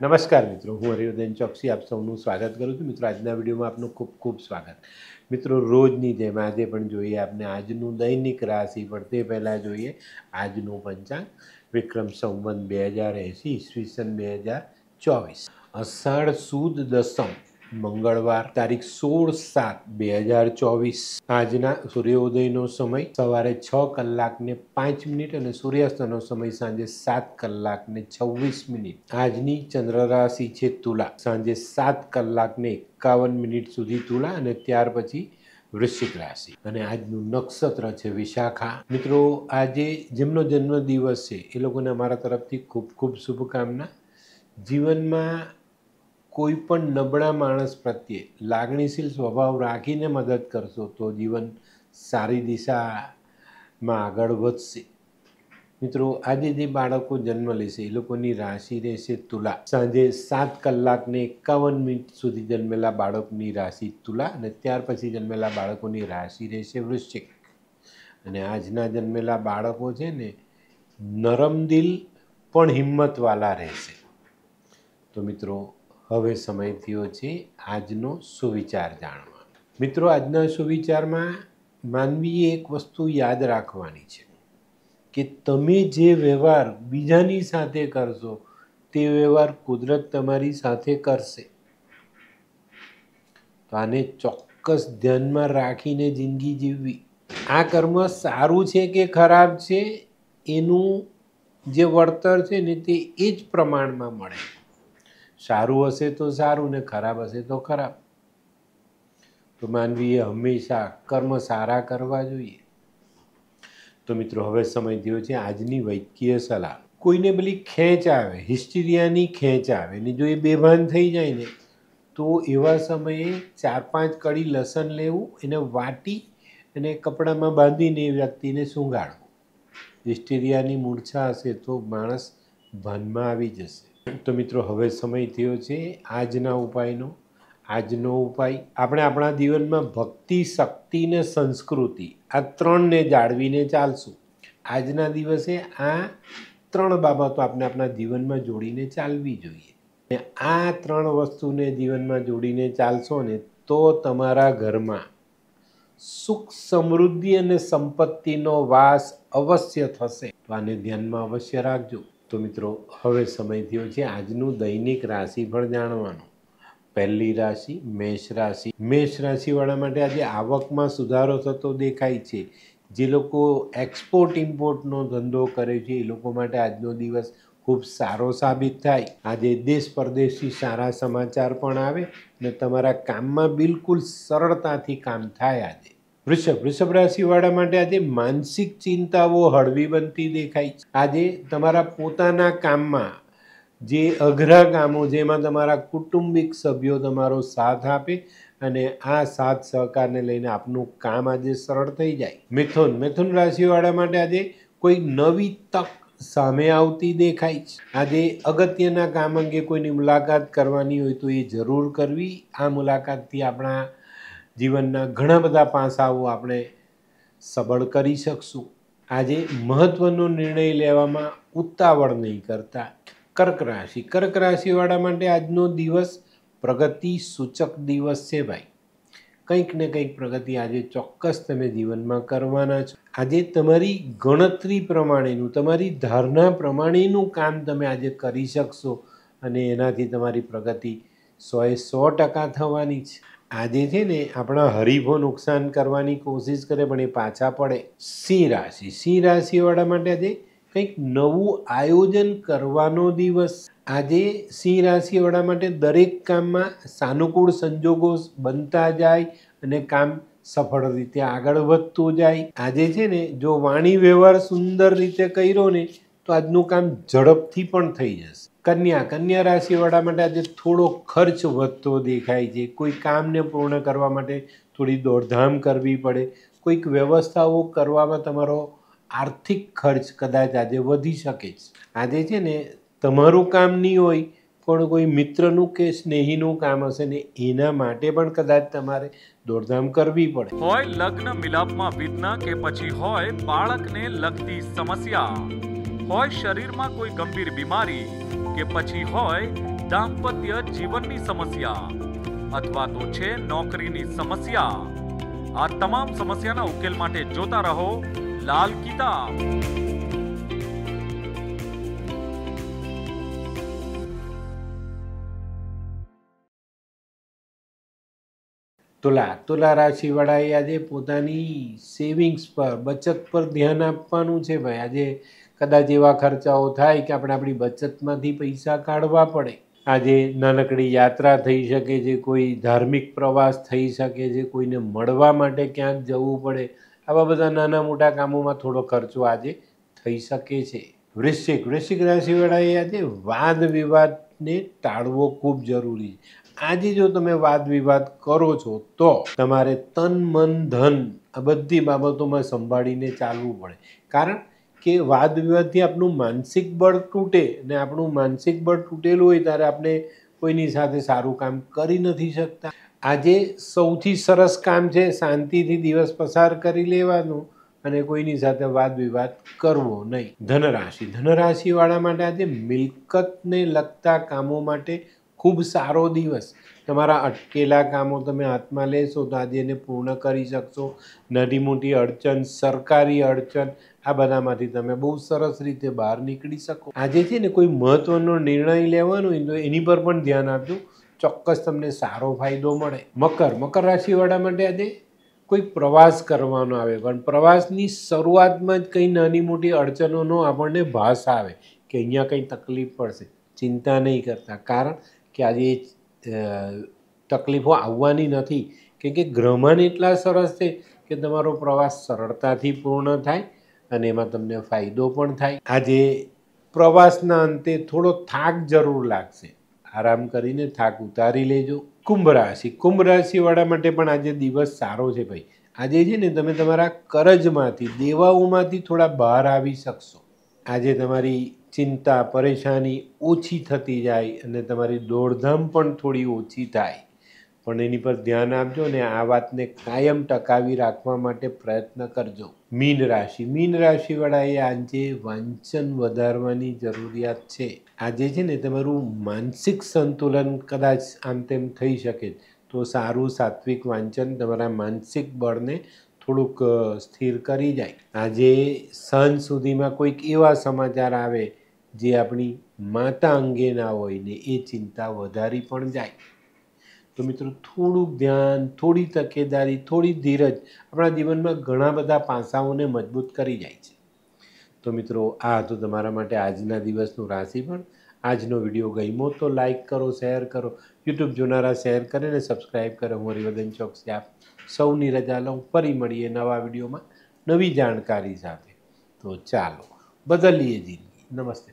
નમસ્કાર મિત્રો હું હરિવર્ધન ચોકસી આપ સૌનું સ્વાગત કરું છું મિત્રો આજના વિડીયોમાં આપનું ખૂબ ખૂબ સ્વાગત મિત્રો રોજની જેમ આજે પણ જોઈએ આપને આજનું દૈનિક રાશિ પણ તે પહેલાં જોઈએ આજનું પંચાંગ વિક્રમ સંવંત બે હજાર એંસી ઈસવીસન બે હજાર ચોવીસ અષાઢ સુદ દસમ મંગળવાર તારીખ સોળ સાત બે હજાર ચોવીસ આજના સૂર્યોદયનો સમય સવારે છ કલાકને પાંચ મિનિટ અને સૂર્યાસ્તનો સમય સાંજે સાત કલાકને છવ્વીસ મિનિટ આજની ચંદ્ર રાશિ છે તુલા સાંજે સાત કલાકને એકાવન મિનિટ સુધી તુલા અને ત્યાર પછી વૃશ્ચિક રાશિ અને આજનું નક્ષત્ર છે વિશાખા મિત્રો આજે જેમનો જન્મદિવસ છે એ લોકોને અમારા તરફથી ખૂબ ખૂબ શુભકામના જીવનમાં કોઈ પણ નબળા માણસ પ્રત્યે લાગણીશીલ સ્વભાવ રાખીને મદદ કરશો તો જીવન સારી દિશામાં આગળ વધશે મિત્રો આજે જે બાળકો જન્મ લેશે એ લોકોની રાશિ રહેશે તુલા સાંજે સાત કલાકને એકાવન મિનિટ સુધી જન્મેલા બાળકની રાશિ તુલા અને ત્યાર પછી જન્મેલા બાળકોની રાશિ રહેશે વૃશ્ચિક અને આજના જન્મેલા બાળકો છે ને નરમ દિલ પણ હિંમતવાલા રહેશે તો મિત્રો હવે સમય થયો છે આજનો સુવિચાર જાણવા મિત્રો આજના સુવિચારમાં માનવીએ એક વસ્તુ યાદ રાખવાની છે કે તમે જે વ્યવહાર બીજાની સાથે કરશો તે વ્યવહાર કુદરત તમારી સાથે કરશે તો આને ચોક્કસ ધ્યાનમાં રાખીને જિંદગી જીવવી આ કર્મ સારું છે કે ખરાબ છે એનું જે વળતર છે ને તે એ જ પ્રમાણમાં મળે સારું હશે તો સારું ને ખરાબ હશે તો ખરાબ તો માનવીએ હંમેશા કર્મ સારા કરવા જોઈએ તો મિત્રો હવે સમય થયો છે આજની વૈદકીય સલાહ કોઈને પેલી ખેંચ આવે હિસ્ટીરિયાની ખેંચ આવે ને જો એ બેભાન થઈ જાય ને તો એવા સમયે ચાર પાંચ કડી લસણ લેવું એને વાટી અને કપડામાં બાંધીને એ વ્યક્તિને સૂંઘાડવું હિસ્ટીરિયાની મૂર્છા હશે તો માણસ ભાનમાં આવી જશે તો મિત્રો હવે સમય થયો છે આજના ઉપાયનો આજનો ઉપાય આપણે આપણા જીવનમાં ભક્તિ શક્તિ ને સંસ્કૃતિ આ ત્રણને જાળવીને ચાલશું આજના દિવસે આ ત્રણ બાબતો આપણે આપણા જીવનમાં જોડીને ચાલવી જોઈએ ને આ ત્રણ વસ્તુને જીવનમાં જોડીને ચાલશો ને તો તમારા ઘરમાં સુખ સમૃદ્ધિ અને સંપત્તિનો વાસ અવશ્ય થશે તો આને ધ્યાનમાં અવશ્ય રાખજો તો મિત્રો હવે સમય થયો છે આજનું દૈનિક રાશિ પણ જાણવાનું પહેલી રાશિ મેષ રાશિ મેષ રાશિવાળા માટે આજે આવકમાં સુધારો થતો દેખાય છે જે લોકો એક્સપોર્ટ ઇમ્પોર્ટનો ધંધો કરે છે એ લોકો માટે આજનો દિવસ ખૂબ સારો સાબિત થાય આજે દેશ પરદેશથી સારા સમાચાર પણ આવે ને તમારા કામમાં બિલકુલ સરળતાથી કામ થાય આજે વૃષભ વૃષભ રાશિવાળા માટે આજે માનસિક ચિંતાઓ હળવી બનતી દેખાય છે આજે તમારા પોતાના કામમાં જે અઘરા કામો જેમાં તમારા કુટુંબિક સભ્યો તમારો સાથ આપે અને આ સાથ સહકારને લઈને આપનું કામ આજે સરળ થઈ જાય મિથુન મિથુન રાશિવાળા માટે આજે કોઈ નવી તક સામે આવતી દેખાય છે આજે અગત્યના કામ અંગે કોઈની મુલાકાત કરવાની હોય તો એ જરૂર કરવી આ મુલાકાતથી આપણા જીવનના ઘણા બધા પાસાઓ આપણે સબળ કરી શકશું આજે મહત્ત્વનો નિર્ણય લેવામાં ઉતાવળ નહીં કરતા કર્ક રાશિ કર્ક રાશિવાળા માટે આજનો દિવસ પ્રગતિ સૂચક દિવસ છે ભાઈ કંઈક ને કંઈક પ્રગતિ આજે ચોક્કસ તમે જીવનમાં કરવાના છો આજે તમારી ગણતરી પ્રમાણેનું તમારી ધારણા પ્રમાણેનું કામ તમે આજે કરી શકશો અને એનાથી તમારી પ્રગતિ સો એ સો ટકા થવાની છે આજે છે ને આપણા હરીફો નુકસાન કરવાની કોશિશ કરે પણ એ પાછા પડે સિંહ રાશિ સિંહ રાશિવાળા માટે આજે કંઈક નવું આયોજન કરવાનો દિવસ આજે સિંહ રાશિવાળા માટે દરેક કામમાં સાનુકૂળ સંજોગો બનતા જાય અને કામ સફળ રીતે આગળ વધતું જાય આજે છે ને જો વાણી વ્યવહાર સુંદર રીતે કર્યો ને તો આજનું કામ ઝડપથી પણ થઈ જશે કન્યા કન્યા રાશિવાળા માટે આજે થોડો ખર્ચ વધતો દેખાય છે કોઈ કામને પૂર્ણ કરવા માટે થોડી દોડધામ કરવી પડે કોઈક વ્યવસ્થાઓ કરવામાં તમારો આર્થિક ખર્ચ કદાચ આજે વધી શકે છે આજે છે ને તમારું કામ નહીં હોય પણ કોઈ મિત્રનું કે સ્નેહીનું કામ હશે ને એના માટે પણ કદાચ તમારે દોડધામ કરવી પડે હોય લગ્ન મિલાપમાં વિઘ્ન કે પછી હોય બાળકને લગતી સમસ્યા હોય શરીરમાં કોઈ ગંભીર બીમારી કે પછી હોય દાંપત્ય જીવનની સમસ્યા અથવા તો છે નોકરીની સમસ્યા આ તમામ સમસ્યાના ઉકેલ માટે જોતા રહો લાલ કિતાબ તુલા તુલા રાશિવાળાએ આજે પોતાની સેવિંગ્સ પર બચત પર ધ્યાન આપવાનું છે ભાઈ આજે કદાચ એવા ખર્ચાઓ થાય કે આપણે આપણી બચતમાંથી પૈસા કાઢવા પડે આજે નાનકડી યાત્રા થઈ શકે છે કોઈ ધાર્મિક પ્રવાસ થઈ શકે છે કોઈને મળવા માટે ક્યાંક જવું પડે આવા બધા નાના મોટા કામોમાં થોડો ખર્ચો આજે થઈ શકે છે વૃશ્ચિક વૃશ્ચિક રાશિવાળાએ આજે વાદ વિવાદને ટાળવો ખૂબ જરૂરી છે આજે જો તમે વાદ વિવાદ કરો છો તો તમારે તન મન ધન આ બધી બાબતોમાં સંભાળીને ચાલવું પડે કારણ કે વાદ વિવાદથી આપણું માનસિક બળ તૂટે ને આપણું માનસિક બળ તૂટેલું હોય ત્યારે આપણે કોઈની સાથે સારું કામ કરી નથી શકતા આજે સૌથી સરસ કામ છે શાંતિથી દિવસ પસાર કરી લેવાનું અને કોઈની સાથે વાદ વિવાદ કરવો નહીં ધનરાશિ ધનરાશિવાળા માટે આજે મિલકતને લગતા કામો માટે ખૂબ સારો દિવસ તમારા અટકેલા કામો તમે હાથમાં લેશો તો આજે એને પૂર્ણ કરી શકશો નાની મોટી અડચણ સરકારી અડચણ આ બધામાંથી તમે બહુ સરસ રીતે બહાર નીકળી શકો આજે છે ને કોઈ મહત્વનો નિર્ણય લેવાનો હોય તો એની પર પણ ધ્યાન આપજો ચોક્કસ તમને સારો ફાયદો મળે મકર મકર રાશિવાળા માટે આજે કોઈ પ્રવાસ કરવાનો આવે પણ પ્રવાસની શરૂઆતમાં જ કંઈ નાની મોટી અડચણોનો આપણને ભાસ આવે કે અહીંયા કંઈ તકલીફ પડશે ચિંતા નહીં કરતા કારણ કે આજે તકલીફો આવવાની નથી કેમ કે ગ્રહમાન એટલા સરસ છે કે તમારો પ્રવાસ સરળતાથી પૂર્ણ થાય અને એમાં તમને ફાયદો પણ થાય આજે પ્રવાસના અંતે થોડો થાક જરૂર લાગશે આરામ કરીને થાક ઉતારી લેજો કુંભ રાશિ કુંભ રાશિવાળા માટે પણ આજે દિવસ સારો છે ભાઈ આજે છે ને તમે તમારા કરજમાંથી દેવાઓમાંથી થોડા બહાર આવી શકશો આજે તમારી ચિંતા પરેશાની ઓછી થતી જાય અને તમારી દોડધામ પણ થોડી ઓછી થાય પણ એની પર ધ્યાન આપજો ને આ વાતને કાયમ ટકાવી રાખવા માટે પ્રયત્ન કરજો મીન રાશિ મીન રાશિવાળાએ આજે વાંચન વધારવાની જરૂરિયાત છે આજે છે ને તમારું માનસિક સંતુલન કદાચ આમ તેમ થઈ શકે તો સારું સાત્વિક વાંચન તમારા માનસિક બળને થોડુંક સ્થિર કરી જાય આજે સાંજ સુધીમાં કોઈક એવા સમાચાર આવે જે આપણી માતા અંગેના હોય ને એ ચિંતા વધારી પણ જાય તો મિત્રો થોડુંક ધ્યાન થોડી તકેદારી થોડી ધીરજ આપણા જીવનમાં ઘણા બધા પાસાઓને મજબૂત કરી જાય છે તો મિત્રો આ હતું તમારા માટે આજના દિવસનું પણ આજનો વિડીયો ગમ્યો તો લાઇક કરો શેર કરો યુટ્યુબ જોનારા શેર કરે ને સબસ્ક્રાઈબ કરો હું હરિવદન ચોકસી આપ સૌની રજા લઉં ફરી મળીએ નવા વિડીયોમાં નવી જાણકારી સાથે તો ચાલો બદલીએ જિંદગી નમસ્તે